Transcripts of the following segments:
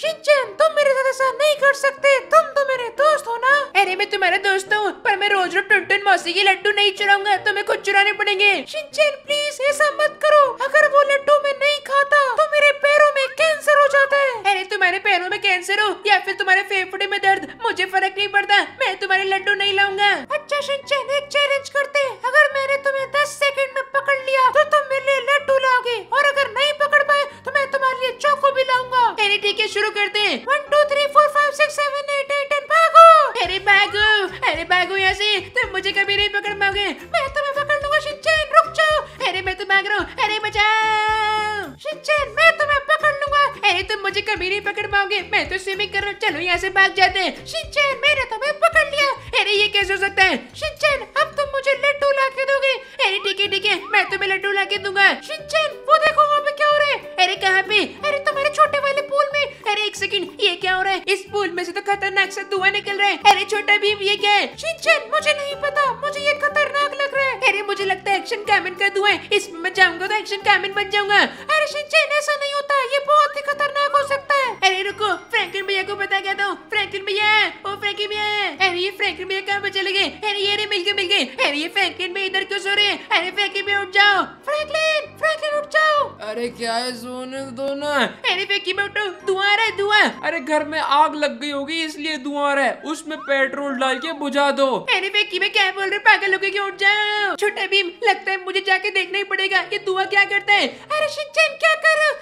Shinchan तुम मेरे साथ ऐसा नहीं कर सकते तुम तो मेरे दोस्त हो ना अरे मैं तुम्हारा दोस्त हूँ पर मैं रोज रोज टुन मौसी के लड्डू नहीं चुराऊंगा तुम्हें खुद चुराने पड़ेंगे शिनचैन प्लीज ऐसा मत करो अगर वो लड्डू मैं नहीं खाता तो मेरे पैरों में कैंसर हो जाता है अरे तुम्हारे पैरों में कैंसर हो या फिर तुम्हारे फेफड़े में दर्द मुझे फर्क नहीं पड़ता मैं तुम्हारे लड्डू नहीं लाऊंगा अच्छा शिनचैन एक चैलेंज करते अगर मैंने तुम्हें दस सेकंड में पकड़ लिया तो तुम मेरे लिए लड्डू लाओगे और ठीक शुरू करते हैं one two three four five six seven eight eight and भागो अरे भागो अरे भागो यहाँ से तुम मुझे कभी नहीं पकड़ पाओगे मैं तुम्हें पकड़ लूंगा शिनचैन रुक जाओ अरे मैं तो भाग रहा हूँ अरे बचाओ शिनचैन मैं तुम्हें पकड़ लूंगा अरे तुम मुझे कभी नहीं पकड़ पाओगे मैं तो स्विमिंग कर रहा हूँ चलो यहाँ से भाग जाते हैं शिनचैन मैंने तुम्हें पकड़ लिया अरे ये कैसे हो सकता है शिनचैन अब तुम मुझे लड्डू ला के दोगे अरे ठीक है ठीक है मैं तुम्हें लड्डू ला के दूंगा शिनचैन वो देखो कहाँ पे अरे तुम्हारे छोटे वाले पूल में अरे एक सेकंड ये क्या हो रहा है इस पूल में से तो खतरनाक से धुआं निकल रहा है अरे छोटा भीम ये क्या है शिनचैन मुझे नहीं पता मुझे ये खतरनाक लग रहा है अरे मुझे लगता है एक्शन कैमिन का धुआं है इसमें मैं जाऊंगा तो एक्शन कैमिन बन जाऊंगा अरे शिनचैन ऐसा नहीं होता ये बहुत ही खतरनाक हो सकता अरे रुको फ्रैंकलिन भैया को पता गया था फ्रैंकलिन भैया ओ फ्रैंकलिन भैया अरे ये फ्रैंकलिन भैया कहाँ पर चले गए अरे ये रे मिल गए मिल गए अरे ये फ्रैंकलिन भैया इधर क्यों सो रहे हैं अरे फ्रैंकलिन भैया उठ जाओ फ्रैंकलिन फ्रैंकलिन उठ जाओ अरे क्या है सोने दो ना अरे फ्रैंकलिन भैया उठो धुआं आ रहा है धुआं अरे घर में आग लग गई होगी इसलिए धुआं आ रहा है उसमें पेट्रोल डाल के बुझा दो अरे फ्रैंकलिन भैया क्या बोल रहे पागल हो गए क्यों उठ जाओ छोटा भीम लगता है मुझे जाके देखना ही पड़ेगा ये धुआं क्या करता है अरे शिनचैन क्या करो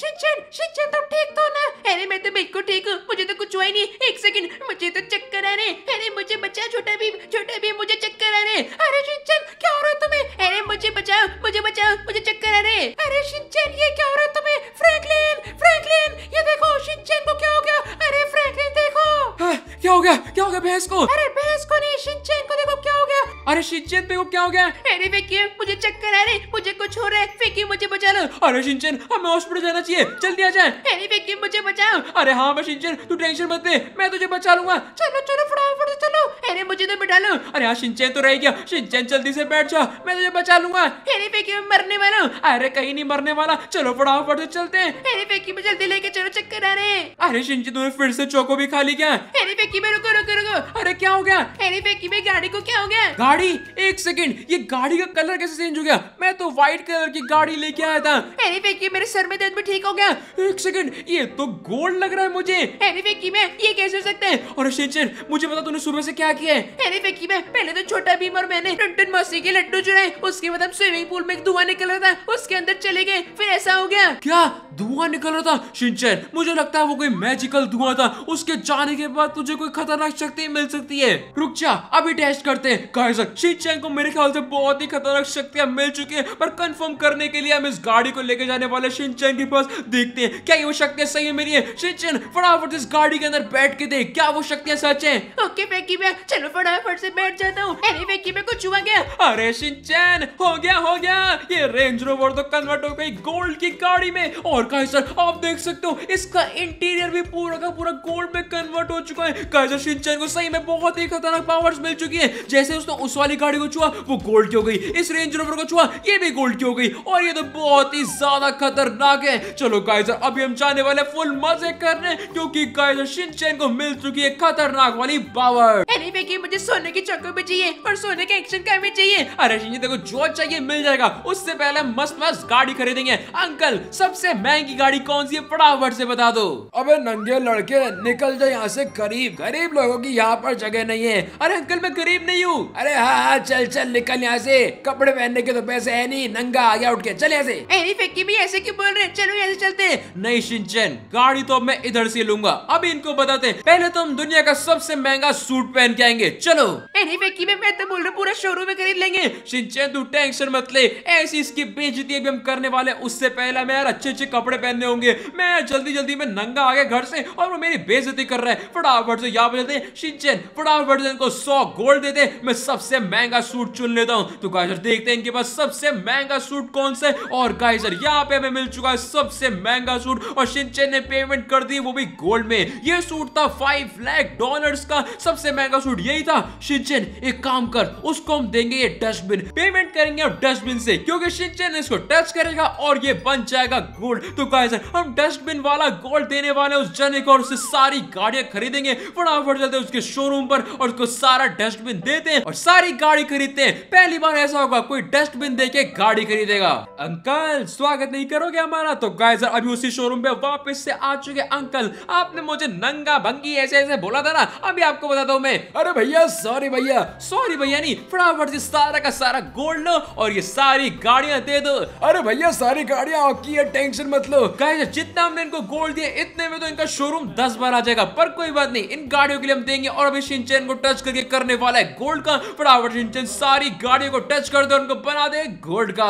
शिनचैन शिनचैन तुम ठीक तो ना अरे मैं तो बिल्कुल ठीक हूँ मुझे तो कुछ हुआ ही नहीं एक सेकंड मुझे तो चक्कर आ रहे अरे मुझे बचा छोटा भीम छोटा भीम मुझे चक्कर आ रहे अरे शिनचैन क्या हो रहा है तुम्हें अरे मुझे बचाओ मुझे बचाओ मुझे चक्कर आ रहे अरे शिनचैन ये क्या हो रहा है तुम्हें फ्रैंकलिन फ्रैंकलिन ये देखो शिनचैन को क्या हो गया अरे फ्रैंकलिन देखो हाँ, क्या हो गया क्या हो गया भैंस को अरे भैंस को नहीं शिनचैन को देखो क्या हो गया अरे शिनचैन देखो क्या हो गया अरे वे मुझे चक्कर आ रही मुझे कुछ हो रहा है विक्की मुझे बचा लो अरे शिनचैन हमें हॉस्पिटल जाना चाहिए जल्दी आ जाए अरे मुझे बचाओ अरे हाँ मैं शिनचैन तू टेंशन मत ले मैं तुझे बचा लूंगा चलो चलो फटाफट से चलो अरे मुझे तो बिठा लो अरे हाँ शिनचैन तो रह गया शिनचैन जल्दी से बैठ जा मैं तुझे बचा लूंगा अरे विक्की मैं मरने वाला हूँ अरे कहीं नहीं मरने वाला चलो फटाफट से चलते हैं अरे विक्की मैं जल्दी लेके चलो चक्कर आ रहे अरे शिनचैन तूने फिर से चौको भी खा ली क्या अरे विक्की मैं रुको रुको रुको अरे क्या हो गया अरे विक्की मैं गाड़ी को क्या हो गया गाड़ी एक सेकंड ये गाड़ी का कलर कैसे चेंज हो गया मैं तो व्हाइट व्हाइट कलर की गाड़ी लेके आया था एनीफेक ये मेरे सर में दर्द भी ठीक हो गया एक सेकंड ये तो गोल्ड लग रहा है मुझे एनीफेक की मैं ये कैसे हो सकता है और शेचर मुझे बता तूने सुबह से क्या किया है एनीफेक की मैं पहले तो छोटा भीम और मैंने टंटन मौसी के लड्डू चुराए उसके बाद हम स्विमिंग पूल में एक धुआं निकल रहा था उसके अंदर चले गए फिर ऐसा हो गया क्या धुआं निकल रहा था शिनचैन मुझे लगता है वो कोई मैजिकल धुआं था उसके जाने के बाद तुझे कोई खतरनाक शक्ति मिल सकती है रुक जा अभी टेस्ट करते हैं शिनचैन को मेरे ख्याल से बहुत ही खतरनाक शक्तियां मिल चुकी है पर कंफर्म करने के लिए हम इस गाड़ी को लेके जाने वाले शिनचैन के पास देखते हैं क्या ये वो शक्तियां सही है मेरी शिनचैन फटाफट इस गाड़ी के अंदर बैठ के देख क्या वो शक्तियां सच है ओके फेंकी मैं चलो फटाफट से बैठ जाता हूँ अरे फेंकी मैं कुछ हुआ क्या अरे शिनचैन हो गया हो गया ये रेंज रोवर तो कन्वर्ट हो गई गोल्ड की गाड़ी में और सर आप देख सकते हो इसका इंटीरियर भी पूरा का पूरा गोल्ड में कन्वर्ट हो चुका है कैसे शिनचैन को सही में बहुत ही खतरनाक पावर्स मिल चुकी है जैसे उसने उस वाली गाड़ी को छुआ वो गोल्ड की हो गई इस रेंज रोवर को छुआ ये भी गोल्ड उल्टी हो गई और ये तो बहुत ही ज्यादा खतरनाक है चलो गाइजर अभी हम जाने वाले फुल मजे करने क्योंकि गाइजर शिनचैन को मिल चुकी है खतरनाक वाली पावर की मुझे सोने की चक्कर भी चाहिए और सोने के एक्शन कर भी चाहिए अरे शिनचैन देखो जो चाहिए मिल जाएगा उससे पहले मस्त मस्त गाड़ी खरीदेंगे अंकल सबसे महंगी गाड़ी कौन सी है फटाफट से बता दो अबे नंगे लड़के निकल जाए यहाँ से गरीब गरीब लोगों की यहाँ पर जगह नहीं है अरे अंकल मैं गरीब नहीं हूँ अरे हाँ हाँ चल चल निकल यहाँ से कपड़े पहनने के तो पैसे है नहीं नंगा आ गया उठ के चले ऐसे फेंकी भी ऐसे क्यों बोल रहे चलो ऐसे चलते हैं नहीं शिनचैन गाड़ी तो मैं इधर से लूंगा अभी इनको बताते पहले तो हम दुनिया का सबसे महंगा सूट पहन के आएंगे चलो अरे फेंकी में मैं तो बोल रहा पूरा शोरूम में खरीद लेंगे सिंचन तू टेंशन मत ले ऐसी इसकी बेजती भी हम करने वाले उससे पहले मैं यार अच्छे अच्छे कपड़े पहनने होंगे मैं जल्दी जल्दी में नंगा आ गया घर से और वो मेरी बेजती कर रहा है फटाफट से यहाँ पर सिंचन फटाफट से इनको सौ गोल्ड देते मैं सबसे महंगा सूट चुन लेता हूँ तो देखते हैं इनके पास सबसे महंगा का सूट कौन सा है और गाइजर यहाँ पे हमें मिल चुका है सबसे महंगा सूट और सिंचन ने पेमेंट कर दी वो भी गोल्ड में ये सूट था फाइव लैख डॉलर का सबसे महंगा सूट यही था सिंचन एक काम कर उसको हम देंगे ये डस्टबिन पेमेंट करेंगे और डस्टबिन से क्योंकि सिंचन इसको टच करेगा और ये बन जाएगा गोल्ड तो गाइजर हम डस्टबिन वाला गोल्ड देने वाले उस जने को और उससे सारी गाड़ियां खरीदेंगे फटाफट जाते उसके शोरूम पर और उसको सारा डस्टबिन देते हैं और सारी गाड़ी खरीदते हैं पहली बार ऐसा होगा कोई डस्टबिन देके गाड़ी गाड़ी खरीदेगा अंकल स्वागत नहीं करोगे हमारा तो गाइजर अभी उसी शोरूम पे वापस से आ चुके अंकल आपने मुझे नंगा भंगी ऐसे ऐसे बोला था ना अभी आपको बताता हूँ मैं अरे भैया सॉरी भैया सॉरी भैया नहीं फटाफट से सारा का सारा गोल्ड लो और ये सारी गाड़ियां दे दो अरे भैया सारी गाड़ियां आपकी है टेंशन मत लो गाइजर जितना हमने इनको गोल्ड दिया इतने में तो इनका शोरूम दस बार आ जाएगा पर कोई बात नहीं इन गाड़ियों के लिए हम देंगे और अभी सिंचन को टच करके करने वाला है गोल्ड का फटाफट सिंचन सारी गाड़ियों को टच कर दो उनको बना दे गोल्ड का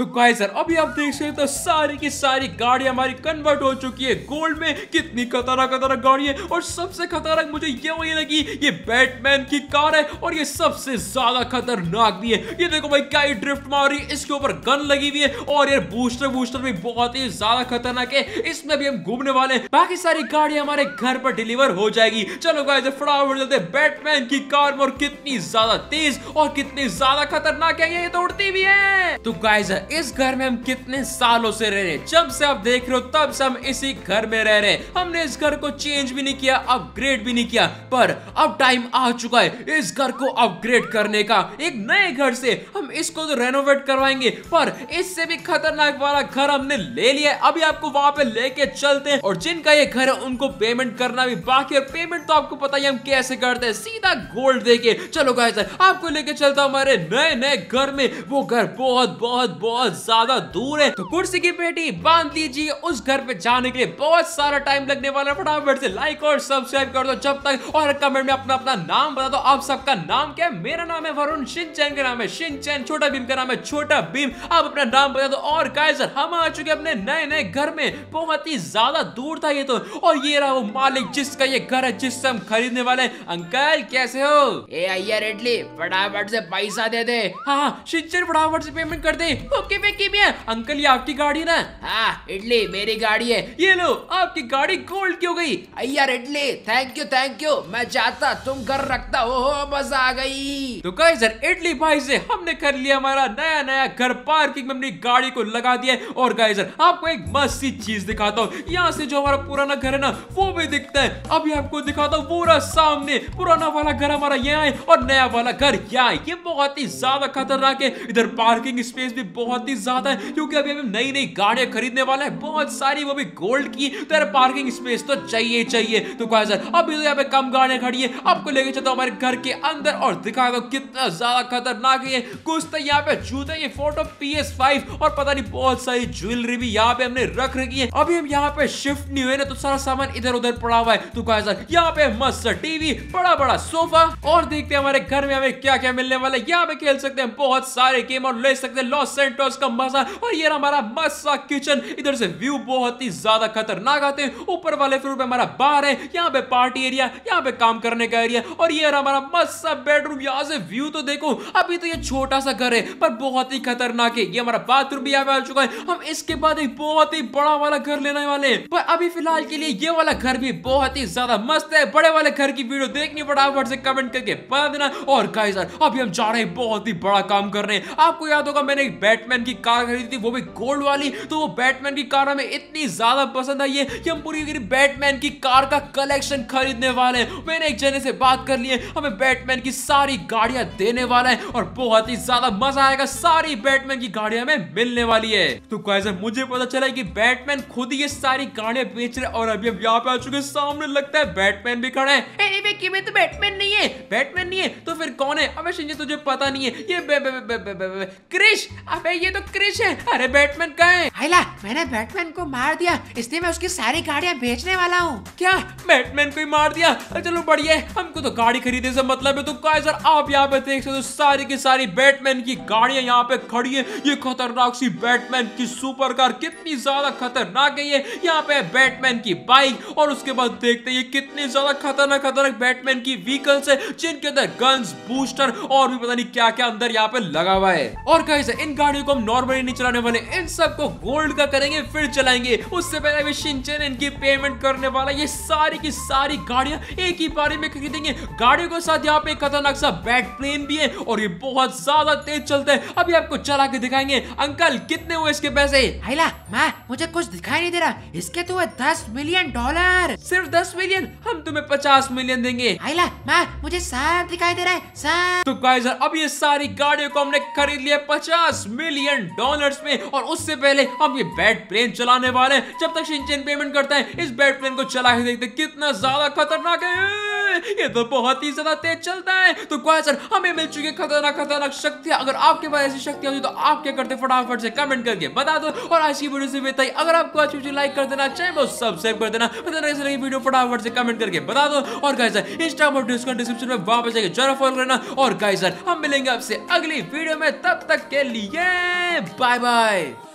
तो गाइस सर अभी आप देख सकते हो तो सारी की सारी गाड़ी हमारी कन्वर्ट हो चुकी है गोल्ड में कितनी खतरनाक खतरनाक गाड़ी है और सबसे खतरनाक मुझे ये वही लगी ये बैटमैन की कार है और ये सबसे ज्यादा खतरनाक भी है ये देखो भाई क्या ड्रिफ्ट मार रही है इसके ऊपर गन लगी हुई है और ये बूस्टर बूस्टर भी बहुत ही ज्यादा खतरनाक है इसमें भी हम घूमने वाले हैं बाकी सारी गाड़ी हमारे घर पर डिलीवर हो जाएगी चलो गाइस फटाफट चलते बैटमैन की कार में और कितनी ज्यादा तेज और कितनी ज्यादा खतरनाक है ये तो उड़ती भी है तो गाइस इस घर में हम कितने सालों से रह रहे जब से आप देख रहे हो तब से हम इसी घर में रह रहे हमने इस घर को चेंज भी नहीं किया अपग्रेड भी नहीं किया पर अब टाइम आ चुका है इस घर को अपग्रेड करने का एक नए घर से हम इसको तो रेनोवेट करवाएंगे पर इससे भी खतरनाक वाला घर हमने ले लिया अभी आपको वहां पे लेके चलते हैं और जिनका ये घर है उनको पेमेंट करना भी बाकी और पेमेंट तो आपको पता ही हम कैसे करते हैं सीधा गोल्ड देके चलो गाय आपको लेके चलता हमारे नए नए घर में वो घर बहुत बहुत बहुत बहुत ज्यादा दूर है तो कुर्सी की पेटी बांध लीजिए उस घर पे जाने के लिए बहुत सारा टाइम लगने वाला है फटाफट से लाइक और सब्सक्राइब कर दो जब तक और कमेंट में अपना अपना नाम बता दो आप सबका नाम क्या है मेरा नाम है वरुण शिनचैन का नाम है शिनचैन छोटा भीम का नाम है छोटा भीम आप अपना नाम बता दो और गाइजर हम आ चुके अपने नए नए घर में बहुत ही ज्यादा दूर था ये तो और ये रहा वो मालिक जिसका ये घर है जिससे हम खरीदने वाले अंकल कैसे हो ए अय्या रेडली फटाफट से पैसा दे दे हाँ, हाँ शिनचैन फटाफट से पेमेंट कर दे ओ, थुपके फेंकी भी है अंकल ये आपकी गाड़ी ना हाँ इडली मेरी गाड़ी है ये लो आपकी गाड़ी गोल्ड की हो गई यार idli thank you thank you मैं जाता तुम घर रखता हो मजा आ गई तो कहे सर इडली भाई से हमने कर लिया हमारा नया नया घर पार्किंग में अपनी गाड़ी को लगा दिया और कहे सर आपको एक मस्त चीज दिखाता हूँ यहाँ से जो हमारा पुराना घर है ना वो भी दिखता है अभी आपको दिखाता हूँ पूरा सामने पुराना वाला घर हमारा यहाँ है और नया वाला घर यहाँ ये बहुत ही ज्यादा खतरनाक है इधर पार्किंग स्पेस भी बहुत बहुत ही ज्यादा है क्योंकि अभी हम नई नई गाड़ियां खरीदने वाले हैं बहुत सारी वो भी गोल्ड की तो यार पार्किंग स्पेस तो चाहिए चाहिए तो कहा सर अभी तो यहाँ पे कम गाड़ियां खड़ी है आपको लेके चलता हूँ हमारे घर के अंदर और दिखा दो कितना ज्यादा खतरनाक है कुछ तो यहाँ पे जूते ये फोटो पी और पता नहीं बहुत सारी ज्वेलरी भी यहाँ पे हमने रख रखी है अभी हम यहाँ पे शिफ्ट नहीं हुए ना तो सारा सामान इधर उधर पड़ा हुआ है तो कहा सर यहाँ पे मस्त टीवी बड़ा बड़ा सोफा और देखते हैं हमारे घर में हमें क्या क्या मिलने वाला है यहाँ पे खेल सकते हैं बहुत सारे गेम और ले सकते हैं लॉस एंड टॉस का मजा और ये हमारा मस्सा किचन इधर से व्यू बहुत ही ज्यादा खतरनाक आते हैं ऊपर वाले फ्लोर पे हमारा बार है यहाँ पे पार्टी एरिया यहाँ पे काम करने का एरिया और ये हमारा मस्सा बेडरूम यहाँ से व्यू तो देखो अभी तो ये छोटा सा घर है पर बहुत ही खतरनाक है ये हमारा बाथरूम भी यहाँ पे आ चुका है हम इसके बाद एक बहुत ही बड़ा वाला घर लेने वाले पर अभी फिलहाल के लिए ये वाला घर भी बहुत ही ज्यादा मस्त है बड़े वाले घर की वीडियो देखनी फटाफट से कमेंट करके बता देना और गाइस अभी हम जा रहे हैं बहुत ही बड़ा काम करने आपको याद होगा मैंने एक बैटमैन बैटमैन की कार खरीदी थी वो भी गोल्ड वाली तो वो बैटमैन की कार हमें इतनी ज्यादा पसंद आई है कि हम पूरी बैटमैन की कार का कलेक्शन खरीदने वाले मैंने एक जने से बात कर ली है हमें बैटमैन की सारी गाड़ियां देने वाला है और बहुत ही ज्यादा मजा आएगा सारी बैटमैन की गाड़ियां हमें मिलने वाली है तो कैसे मुझे पता चला कि बैटमैन खुद ही ये सारी गाड़ियां बेच रहे और अभी अब यहाँ पे आ चुके सामने लगता है बैटमैन भी खड़ा है मिकी में तो बैटमैन नहीं है बैटमैन नहीं है तो फिर कौन है अबे शिंजे तुझे पता नहीं है ये बे, बे, बे, बे, बे, बे, क्रिश अबे ये तो क्रिश है अरे बैटमैन कहा है हाइला मैंने बैटमैन को मार दिया इसलिए मैं उसकी सारी गाड़ियाँ बेचने वाला हूँ क्या बैटमैन को ही मार दिया चलो बढ़िया हमको तो गाड़ी खरीदने से मतलब है तो सर आप यहाँ पे देख सकते हो सारी की सारी बैटमैन की गाड़ियाँ यहाँ पे खड़ी है ये खतरनाक सी बैटमैन की सुपर कार कितनी ज्यादा खतरनाक है ये यहाँ पे बैटमैन की बाइक और उसके बाद देखते हैं ये कितनी ज्यादा खतरनाक खतरनाक बैटमैन की व्हीकल्स है जिनके अंदर गन्स बूस्टर और भी पता नहीं क्या क्या अंदर यहाँ पे लगा हुआ है और कैसे इन गाड़ियों को हम नॉर्मली नहीं चलाने वाले इन सबको गोल्ड का करेंगे फिर चलाएंगे उससे पहले भी शिनचैन इनकी पेमेंट करने वाला ये सारी की सारी गाड़ियां एक ही बारे में खरीदेंगे गाड़ियों के साथ यहाँ पे खतरनाक सा बैट प्लेन भी है और ये बहुत ज्यादा तेज चलते हैं अभी आपको चला के दिखाएंगे अंकल कितने हुए इसके पैसे हाइला माँ मुझे कुछ दिखाई नहीं दे रहा इसके तो दस मिलियन डॉलर सिर्फ दस मिलियन हम तुम्हें पचास मिलियन देंगे देंगे मुझे सांप दिखाई दे रहा है सांप तो गाइस अब ये सारी गाड़ियों को हमने खरीद लिया पचास मिलियन डॉलर में और उससे पहले हम ये बैट प्लेन चलाने वाले जब तक शिनचैन पेमेंट करता है इस बैट प्लेन को चला देखते कितना ज्यादा खतरनाक है ये तो बहुत ही ज्यादा तेज चलता है तो क्वेश्चन हमें मिल चुकी है खतरनाक खतरनाक शक्तियां अगर आपके पास ऐसी शक्तियां होती तो आप क्या करते फटाफट से कमेंट करके बता दो और आज की वीडियो से भी बताइए अगर आपको अच्छी मुझे लाइक कर देना चाहे वो सब्सक्राइब कर देना पता नहीं लगी वीडियो फटाफट से कमेंट करके बता दो और कैसे इंस्टाग्राम और डिस्काउंट डिस्क्रिप्शन में वापस जाकर जरा फॉलो करना और सर हम मिलेंगे आपसे अगली वीडियो में तब तक के लिए बाय बाय